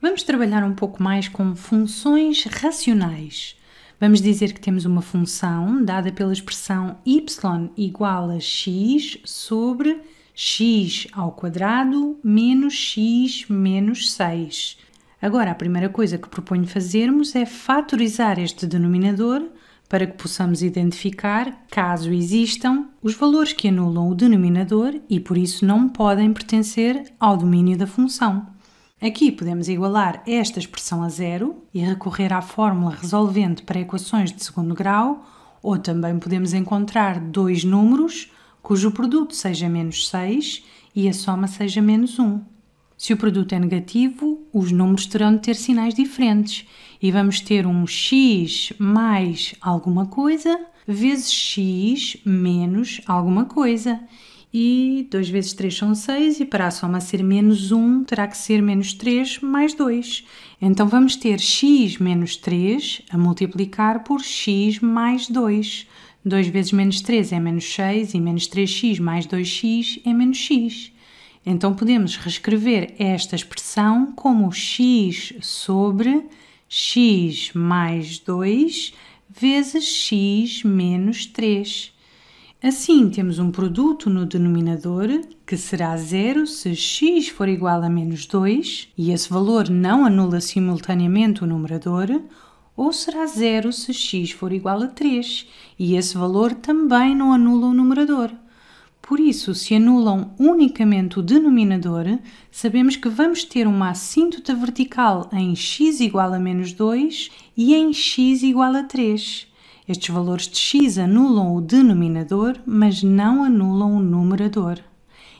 Vamos trabalhar um pouco mais com funções racionais. Vamos dizer que temos uma função dada pela expressão y igual a x sobre x ao quadrado menos x menos 6. Agora, a primeira coisa que proponho fazermos é fatorizar este denominador para que possamos identificar, caso existam, os valores que anulam o denominador e por isso não podem pertencer ao domínio da função. Aqui podemos igualar esta expressão a zero e recorrer à fórmula resolvente para equações de segundo grau, ou também podemos encontrar dois números cujo produto seja menos 6 e a soma seja menos 1. Se o produto é negativo, os números terão de ter sinais diferentes e vamos ter um x mais alguma coisa vezes x menos alguma coisa e 2 vezes 3 são 6, e para a soma ser menos 1, terá que ser menos 3 mais 2. Então vamos ter x menos 3 a multiplicar por x mais 2. 2 vezes menos 3 é menos 6, e menos 3x mais 2x é menos x. Então podemos reescrever esta expressão como x sobre x mais 2 vezes x menos 3. Assim, temos um produto no denominador que será zero se x for igual a menos 2 e esse valor não anula simultaneamente o numerador, ou será zero se x for igual a 3 e esse valor também não anula o numerador. Por isso, se anulam unicamente o denominador, sabemos que vamos ter uma assíntota vertical em x igual a menos 2 e em x igual a 3. Estes valores de x anulam o denominador, mas não anulam o numerador.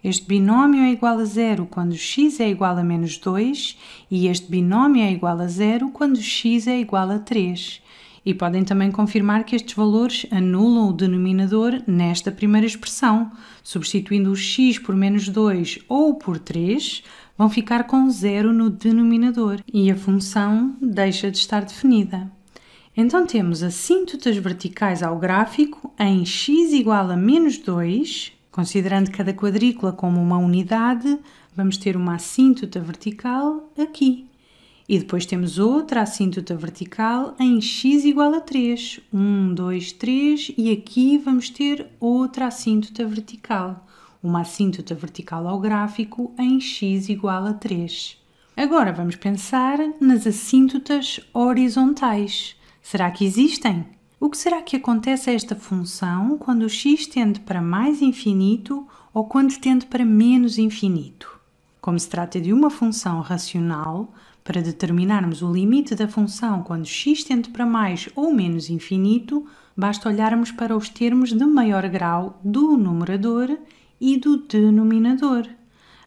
Este binómio é igual a zero quando x é igual a menos 2 e este binómio é igual a zero quando x é igual a 3. E podem também confirmar que estes valores anulam o denominador nesta primeira expressão. Substituindo o x por menos 2 ou por 3, vão ficar com zero no denominador e a função deixa de estar definida. Então temos assíntotas verticais ao gráfico em x igual a menos 2, considerando cada quadrícula como uma unidade, vamos ter uma assíntota vertical aqui. E depois temos outra assíntota vertical em x igual a 3. 1, 2, 3 e aqui vamos ter outra assíntota vertical. Uma assíntota vertical ao gráfico em x igual a 3. Agora vamos pensar nas assíntotas horizontais. Será que existem? O que será que acontece a esta função quando o x tende para mais infinito ou quando tende para menos infinito? Como se trata de uma função racional, para determinarmos o limite da função quando x tende para mais ou menos infinito, basta olharmos para os termos de maior grau do numerador e do denominador.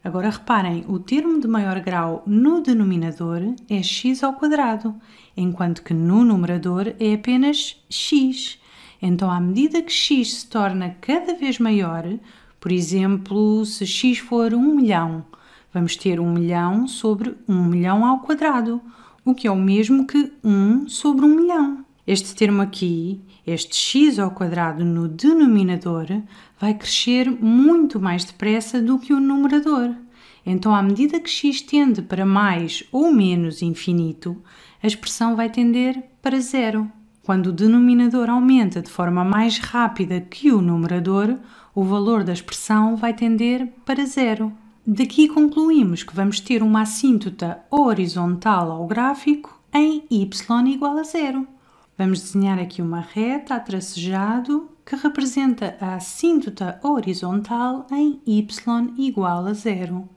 Agora reparem, o termo de maior grau no denominador é x ao quadrado, enquanto que no numerador é apenas x. Então, à medida que x se torna cada vez maior, por exemplo, se x for 1 milhão, vamos ter 1 milhão sobre 1 milhão ao quadrado, o que é o mesmo que 1 sobre 1 milhão. Este termo aqui este x ao quadrado no denominador vai crescer muito mais depressa do que o numerador. Então, à medida que x tende para mais ou menos infinito, a expressão vai tender para zero. Quando o denominador aumenta de forma mais rápida que o numerador, o valor da expressão vai tender para zero. Daqui concluímos que vamos ter uma assíntota horizontal ao gráfico em y igual a zero. Vamos desenhar aqui uma reta a tracejado que representa a assíntota horizontal em y igual a zero.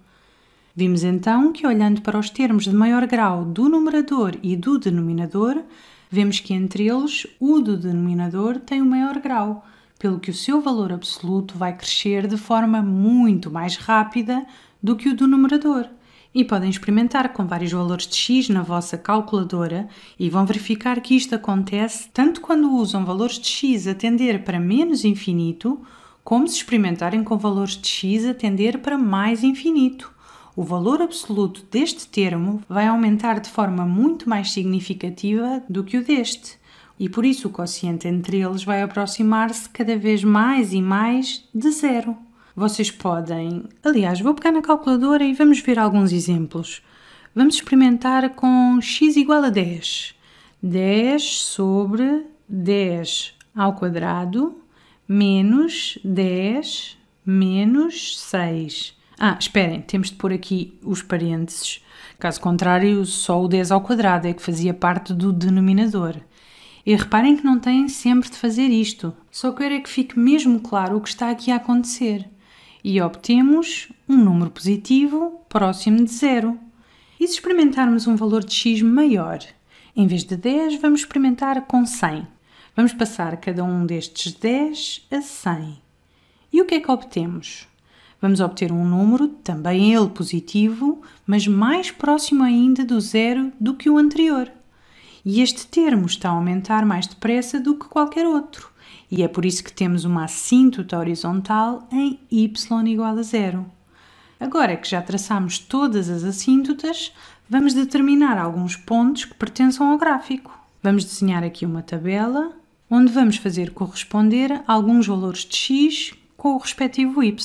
Vimos então que, olhando para os termos de maior grau do numerador e do denominador, vemos que entre eles o do denominador tem o maior grau, pelo que o seu valor absoluto vai crescer de forma muito mais rápida do que o do numerador e podem experimentar com vários valores de x na vossa calculadora e vão verificar que isto acontece tanto quando usam valores de x a tender para menos infinito, como se experimentarem com valores de x a tender para mais infinito. O valor absoluto deste termo vai aumentar de forma muito mais significativa do que o deste, e por isso o quociente entre eles vai aproximar-se cada vez mais e mais de zero. Vocês podem. Aliás, vou pegar na calculadora e vamos ver alguns exemplos. Vamos experimentar com x igual a 10. 10 sobre 10 ao quadrado menos 10 menos 6. Ah, esperem, temos de pôr aqui os parênteses. Caso contrário, só o 10 ao quadrado é que fazia parte do denominador. E reparem que não têm sempre de fazer isto. Só quero é que fique mesmo claro o que está aqui a acontecer e obtemos um número positivo próximo de zero. E se experimentarmos um valor de x maior, em vez de 10, vamos experimentar com 100. Vamos passar cada um destes 10 a 100. E o que é que obtemos? Vamos obter um número, também ele positivo, mas mais próximo ainda do zero do que o anterior. E este termo está a aumentar mais depressa do que qualquer outro e é por isso que temos uma assíntota horizontal em y igual a zero. Agora que já traçamos todas as assíntotas, vamos determinar alguns pontos que pertençam ao gráfico. Vamos desenhar aqui uma tabela onde vamos fazer corresponder alguns valores de x com o respectivo y.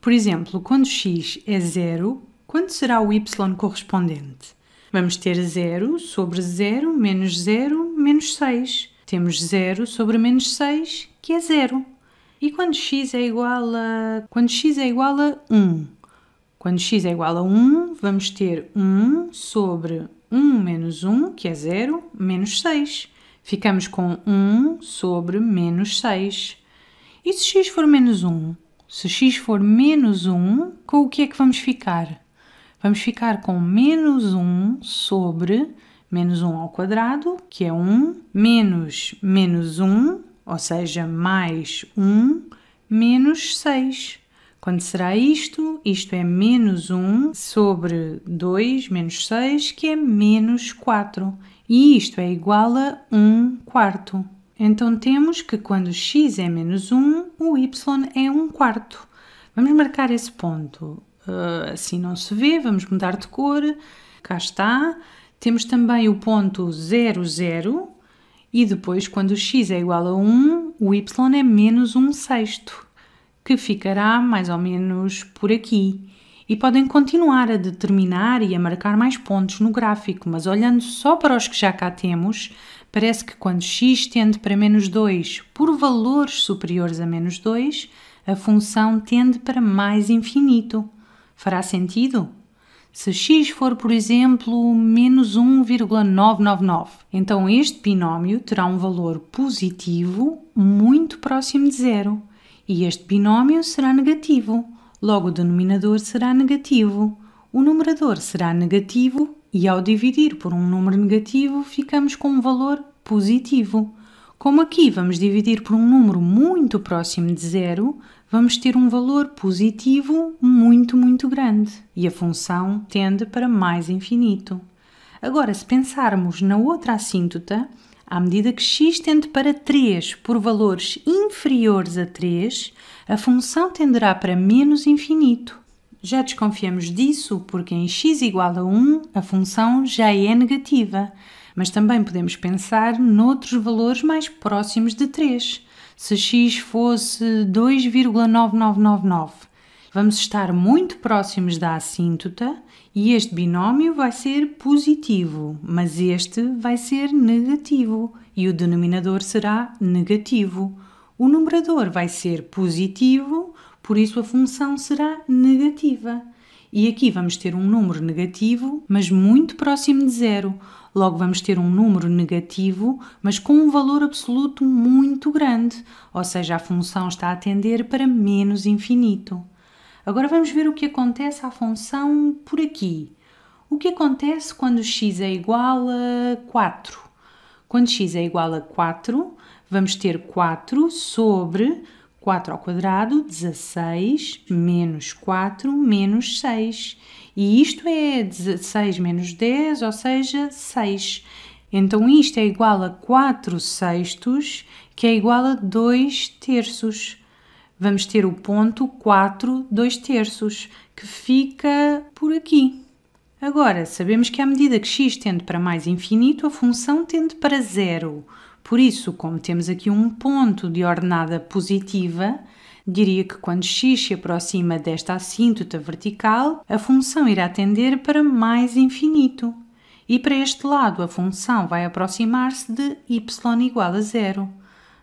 Por exemplo, quando x é zero, quanto será o y correspondente? Vamos ter 0 sobre 0 menos 0 menos 6 temos 0 sobre menos 6, que é 0. E quando x é igual a. Quando x é igual a 1. Quando x é igual a 1, vamos ter 1 sobre 1 menos 1, que é 0, menos 6. Ficamos com 1 sobre menos 6. E se x for menos 1? Se x for menos 1, com o que é que vamos ficar? Vamos ficar com menos 1 sobre menos 1 ao quadrado, que é 1, menos menos 1, ou seja, mais 1, menos 6. Quando será isto? Isto é menos 1 sobre 2 menos 6, que é menos 4. E isto é igual a 1 quarto. Então temos que quando x é menos 1, o y é 1 quarto. Vamos marcar esse ponto. Ah, assim não se vê, vamos mudar de cor. Cá está. Temos também o ponto 0, 0 e depois, quando x é igual a 1, o y é menos 1 sexto, que ficará mais ou menos por aqui. E podem continuar a determinar e a marcar mais pontos no gráfico, mas olhando só para os que já cá temos, parece que quando x tende para menos 2 por valores superiores a menos 2, a função tende para mais infinito. Fará sentido? Se x for, por exemplo, menos 1,999, então este binómio terá um valor positivo muito próximo de zero. E este binómio será negativo. Logo, o denominador será negativo. O numerador será negativo e, ao dividir por um número negativo, ficamos com um valor positivo. Como aqui vamos dividir por um número muito próximo de zero, vamos ter um valor positivo muito, muito grande e a função tende para mais infinito. Agora, se pensarmos na outra assíntota, à medida que x tende para 3 por valores inferiores a 3, a função tenderá para menos infinito. Já desconfiamos disso porque em x igual a 1 a função já é negativa mas também podemos pensar noutros valores mais próximos de 3. Se x fosse 2,9999, vamos estar muito próximos da assíntota e este binómio vai ser positivo, mas este vai ser negativo e o denominador será negativo. O numerador vai ser positivo, por isso, a função será negativa. E aqui vamos ter um número negativo, mas muito próximo de zero. Logo, vamos ter um número negativo, mas com um valor absoluto muito grande, ou seja, a função está a tender para menos infinito. Agora vamos ver o que acontece à função por aqui. O que acontece quando x é igual a 4? Quando x é igual a 4, vamos ter 4 sobre 4 ao quadrado, 16 menos 4 menos 6. E isto é 16 menos 10, ou seja, 6. Então isto é igual a 4 sextos, que é igual a 2 terços. Vamos ter o ponto 4, 2 terços, que fica por aqui. Agora, sabemos que à medida que x tende para mais infinito, a função tende para zero. Por isso, como temos aqui um ponto de ordenada positiva, diria que quando x se aproxima desta assíntota vertical, a função irá tender para mais infinito. E para este lado, a função vai aproximar-se de y igual a zero.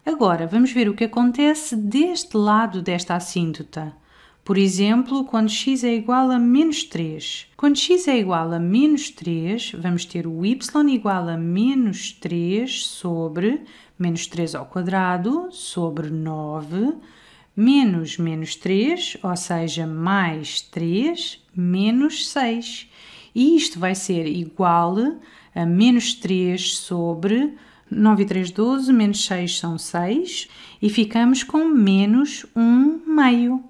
Agora, vamos ver o que acontece deste lado desta assíntota. Por exemplo, quando x é igual a menos 3. Quando x é igual a menos 3, vamos ter o y igual a menos 3 sobre menos 3 ao quadrado sobre 9 menos menos 3, ou seja, mais 3 menos 6. E isto vai ser igual a menos 3 sobre 9 e 3, 12, menos 6 são 6, e ficamos com menos 1 meio.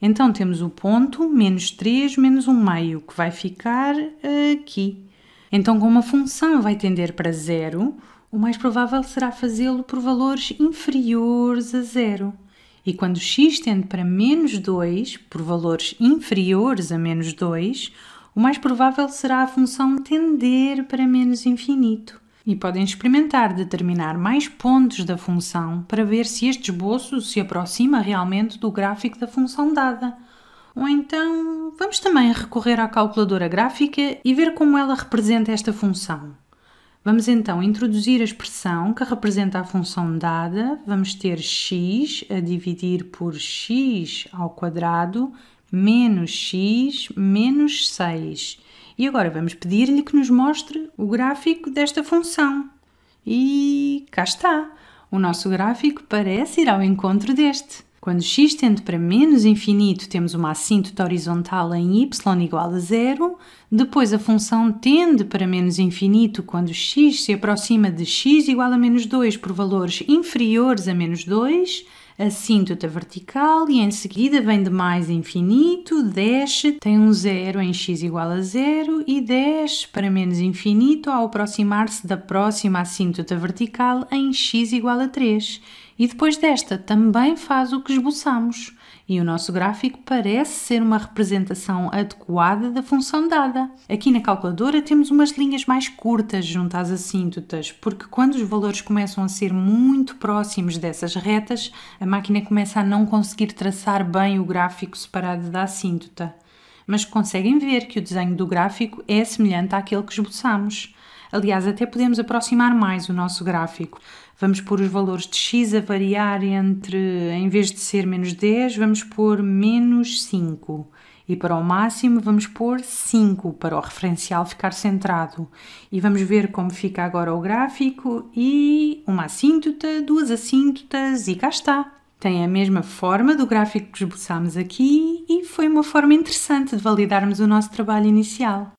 Então temos o ponto menos 3 menos 1 meio, que vai ficar eh, aqui. Então, como a função vai tender para zero, o mais provável será fazê-lo por valores inferiores a zero. E quando x tende para menos 2, por valores inferiores a menos 2, o mais provável será a função tender para menos infinito e podem experimentar determinar mais pontos da função para ver se este esboço se aproxima realmente do gráfico da função dada. Ou então, vamos também recorrer à calculadora gráfica e ver como ela representa esta função. Vamos então introduzir a expressão que representa a função dada. Vamos ter x a dividir por x ao quadrado menos x menos 6 e agora vamos pedir-lhe que nos mostre o gráfico desta função. E cá está! O nosso gráfico parece ir ao encontro deste. Quando x tende para menos infinito, temos uma assíntota horizontal em y igual a zero. Depois a função tende para menos infinito quando x se aproxima de x igual a menos 2 por valores inferiores a menos 2 a síntota vertical e em seguida vem de mais infinito, desce, tem um zero em x igual a zero e desce para menos infinito ao aproximar-se da próxima assíntota vertical em x igual a 3. E depois desta também faz o que esboçamos e o nosso gráfico parece ser uma representação adequada da função dada. Aqui na calculadora temos umas linhas mais curtas junto às assíntotas, porque quando os valores começam a ser muito próximos dessas retas, a máquina começa a não conseguir traçar bem o gráfico separado da assíntota. Mas conseguem ver que o desenho do gráfico é semelhante àquele que esboçamos. Aliás, até podemos aproximar mais o nosso gráfico vamos pôr os valores de x a variar entre, em vez de ser menos 10, vamos pôr menos 5. E para o máximo vamos pôr 5 para o referencial ficar centrado. E vamos ver como fica agora o gráfico e uma assíntota, duas assíntotas e cá está. Tem a mesma forma do gráfico que esboçámos aqui e foi uma forma interessante de validarmos o nosso trabalho inicial.